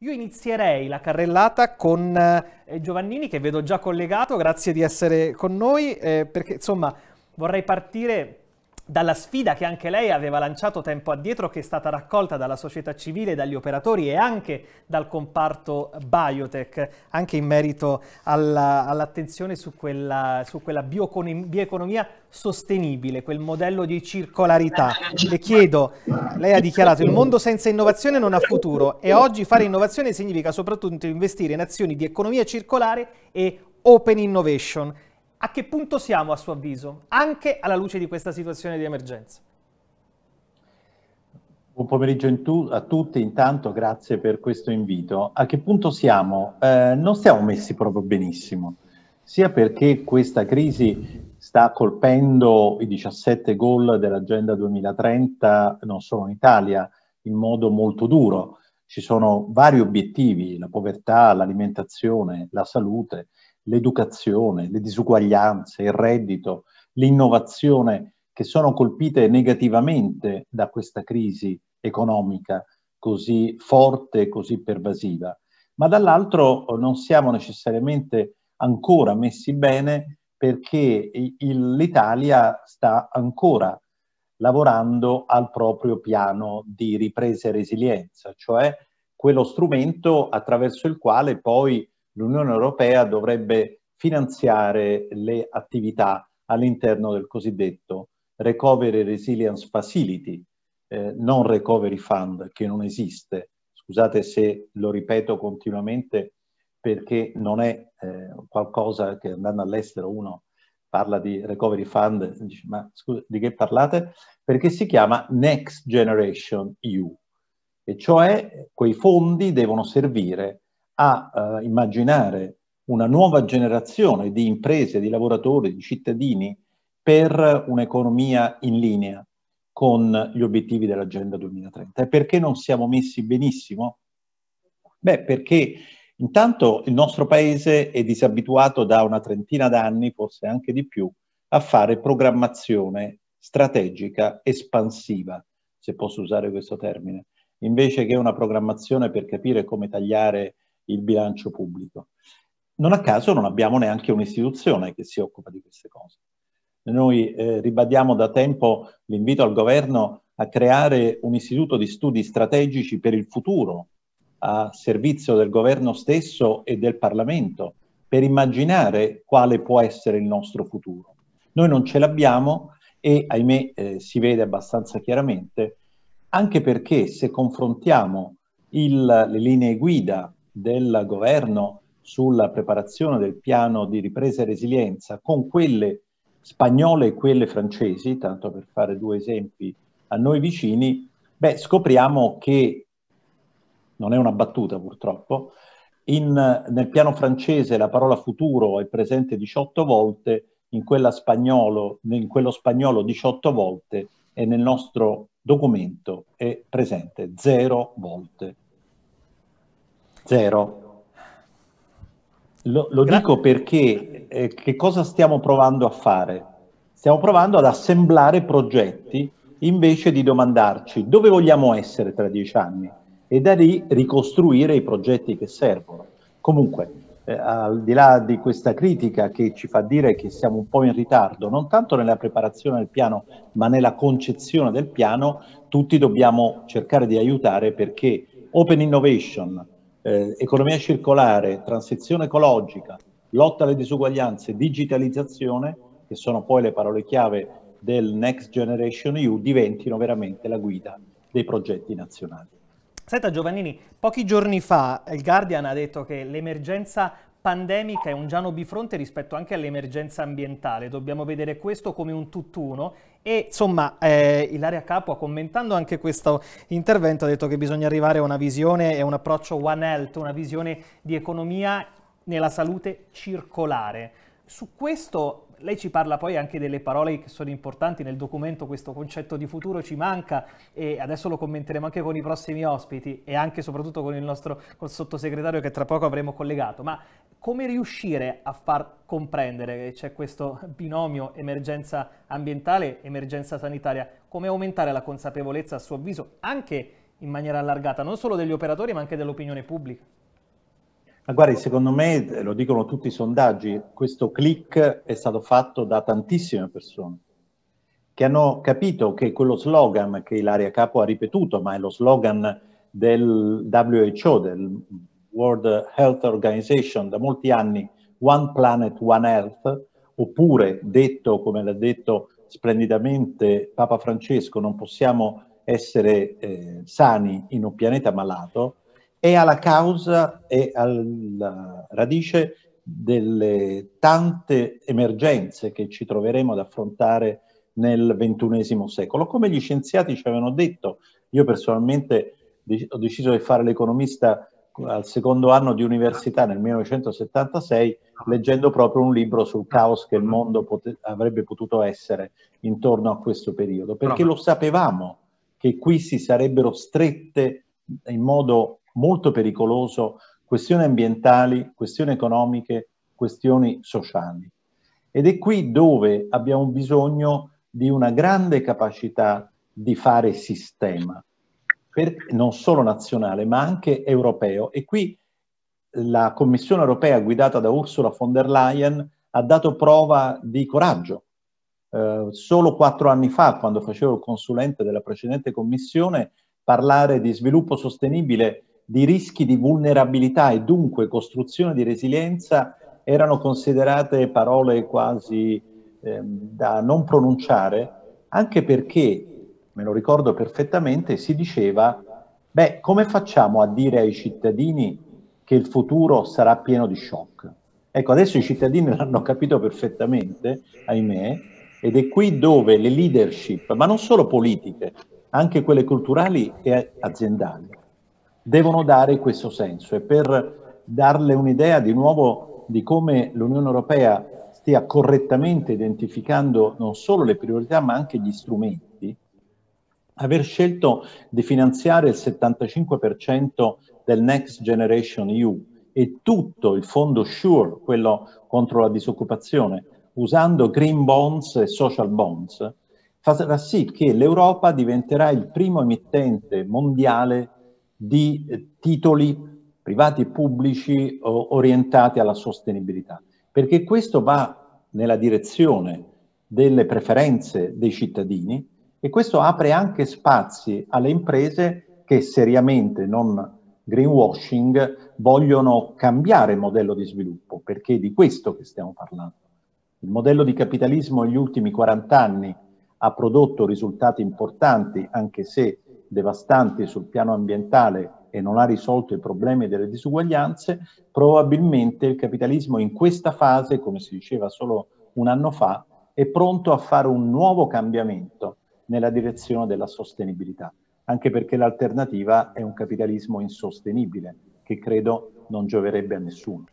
Io inizierei la carrellata con eh, Giovannini che vedo già collegato, grazie di essere con noi, eh, perché insomma vorrei partire dalla sfida che anche lei aveva lanciato tempo addietro, che è stata raccolta dalla società civile, dagli operatori e anche dal comparto biotech, anche in merito all'attenzione su quella, su quella bioeconomia sostenibile, quel modello di circolarità. Le chiedo, lei ha dichiarato il mondo senza innovazione non ha futuro e oggi fare innovazione significa soprattutto investire in azioni di economia circolare e open innovation. A che punto siamo a suo avviso, anche alla luce di questa situazione di emergenza? Buon pomeriggio a tutti, intanto grazie per questo invito. A che punto siamo? Eh, non siamo messi proprio benissimo, sia perché questa crisi sta colpendo i 17 goal dell'Agenda 2030, non solo in Italia, in modo molto duro. Ci sono vari obiettivi, la povertà, l'alimentazione, la salute, l'educazione, le disuguaglianze, il reddito, l'innovazione, che sono colpite negativamente da questa crisi economica così forte, e così pervasiva. Ma dall'altro eh, non siamo necessariamente ancora messi bene perché l'Italia sta ancora lavorando al proprio piano di ripresa e resilienza, cioè quello strumento attraverso il quale poi l'Unione Europea dovrebbe finanziare le attività all'interno del cosiddetto Recovery Resilience Facility, eh, non Recovery Fund, che non esiste. Scusate se lo ripeto continuamente perché non è eh, qualcosa che andando all'estero uno parla di Recovery Fund, dice, ma scusa, di che parlate? Perché si chiama Next Generation EU, e cioè quei fondi devono servire a eh, immaginare una nuova generazione di imprese, di lavoratori, di cittadini per un'economia in linea con gli obiettivi dell'Agenda 2030. E perché non siamo messi benissimo? Beh, perché intanto il nostro paese è disabituato da una trentina d'anni, forse anche di più, a fare programmazione strategica espansiva, se posso usare questo termine, invece che una programmazione per capire come tagliare il bilancio pubblico. Non a caso non abbiamo neanche un'istituzione che si occupa di queste cose. Noi eh, ribadiamo da tempo l'invito al governo a creare un istituto di studi strategici per il futuro a servizio del governo stesso e del Parlamento per immaginare quale può essere il nostro futuro. Noi non ce l'abbiamo e ahimè eh, si vede abbastanza chiaramente, anche perché se confrontiamo il, le linee guida del governo sulla preparazione del piano di ripresa e resilienza con quelle spagnole e quelle francesi, tanto per fare due esempi a noi vicini, beh, scopriamo che, non è una battuta purtroppo, in, nel piano francese la parola futuro è presente 18 volte, in, spagnolo, in quello spagnolo 18 volte e nel nostro documento è presente 0 volte. Zero. Lo, lo dico perché eh, che cosa stiamo provando a fare? Stiamo provando ad assemblare progetti invece di domandarci dove vogliamo essere tra dieci anni e da lì ricostruire i progetti che servono. Comunque, eh, al di là di questa critica che ci fa dire che siamo un po' in ritardo, non tanto nella preparazione del piano, ma nella concezione del piano, tutti dobbiamo cercare di aiutare perché Open Innovation, eh, economia circolare, transizione ecologica, lotta alle disuguaglianze, digitalizzazione, che sono poi le parole chiave del Next Generation EU, diventino veramente la guida dei progetti nazionali. Senta Giovannini, pochi giorni fa il Guardian ha detto che l'emergenza pandemica è un giano bifronte rispetto anche all'emergenza ambientale, dobbiamo vedere questo come un tutt'uno e insomma eh, Ilaria Capua commentando anche questo intervento ha detto che bisogna arrivare a una visione e un approccio One Health, una visione di economia nella salute circolare. Su questo lei ci parla poi anche delle parole che sono importanti nel documento, questo concetto di futuro ci manca e adesso lo commenteremo anche con i prossimi ospiti e anche e soprattutto con il nostro col sottosegretario che tra poco avremo collegato, ma come riuscire a far comprendere che c'è questo binomio emergenza ambientale, emergenza sanitaria, come aumentare la consapevolezza a suo avviso anche in maniera allargata non solo degli operatori ma anche dell'opinione pubblica? Ma guardi, secondo me, eh, lo dicono tutti i sondaggi, questo click è stato fatto da tantissime persone che hanno capito che quello slogan che Ilaria Capo ha ripetuto, ma è lo slogan del WHO, del World Health Organization, da molti anni, One Planet, One Health, oppure detto, come l'ha detto splendidamente Papa Francesco, non possiamo essere eh, sani in un pianeta malato, è alla causa e alla radice delle tante emergenze che ci troveremo ad affrontare nel XXI secolo. Come gli scienziati ci avevano detto, io personalmente ho deciso di fare l'economista al secondo anno di università nel 1976 leggendo proprio un libro sul caos che il mondo pote- avrebbe potuto essere intorno a questo periodo, perché lo sapevamo che qui si sarebbero strette in modo molto pericoloso questioni ambientali, questioni economiche, questioni sociali. Ed è qui dove abbiamo bisogno di una grande capacità di fare sistema, per, non solo nazionale ma anche europeo. E qui la Commissione europea guidata da Ursula von der Leyen ha dato prova di coraggio. Eh, solo quattro anni fa, quando facevo il consulente della precedente Commissione, parlare di sviluppo sostenibile di rischi di vulnerabilità e dunque costruzione di resilienza erano considerate parole quasi eh, da non pronunciare, anche perché, me lo ricordo perfettamente, si diceva, beh, come facciamo a dire ai cittadini che il futuro sarà pieno di shock? Ecco, adesso i cittadini l'hanno capito perfettamente, ahimè, ed è qui dove le leadership, ma non solo politiche, anche quelle culturali e aziendali, devono dare questo senso e per darle un'idea di nuovo di come l'Unione Europea stia correttamente identificando non solo le priorità ma anche gli strumenti, aver scelto di finanziare il 75% del Next Generation EU e tutto il fondo SURE, quello contro la disoccupazione, usando green bonds e social bonds, farà sì che l'Europa diventerà il primo emittente mondiale di eh, titoli privati e pubblici orientati alla sostenibilità, perché questo va nella direzione delle preferenze dei cittadini e questo apre anche spazi alle imprese che seriamente, non greenwashing, vogliono cambiare modello di sviluppo, perché è di questo che stiamo parlando. Il modello di capitalismo negli ultimi 40 anni ha prodotto risultati importanti, anche se devastanti sul piano ambientale e non ha risolto i problemi delle disuguaglianze, probabilmente il capitalismo in questa fase, come si diceva solo un anno fa, è pronto a fare un nuovo cambiamento nella direzione della sostenibilità, anche perché l'alternativa è un capitalismo insostenibile, che credo non gioverebbe a nessuno.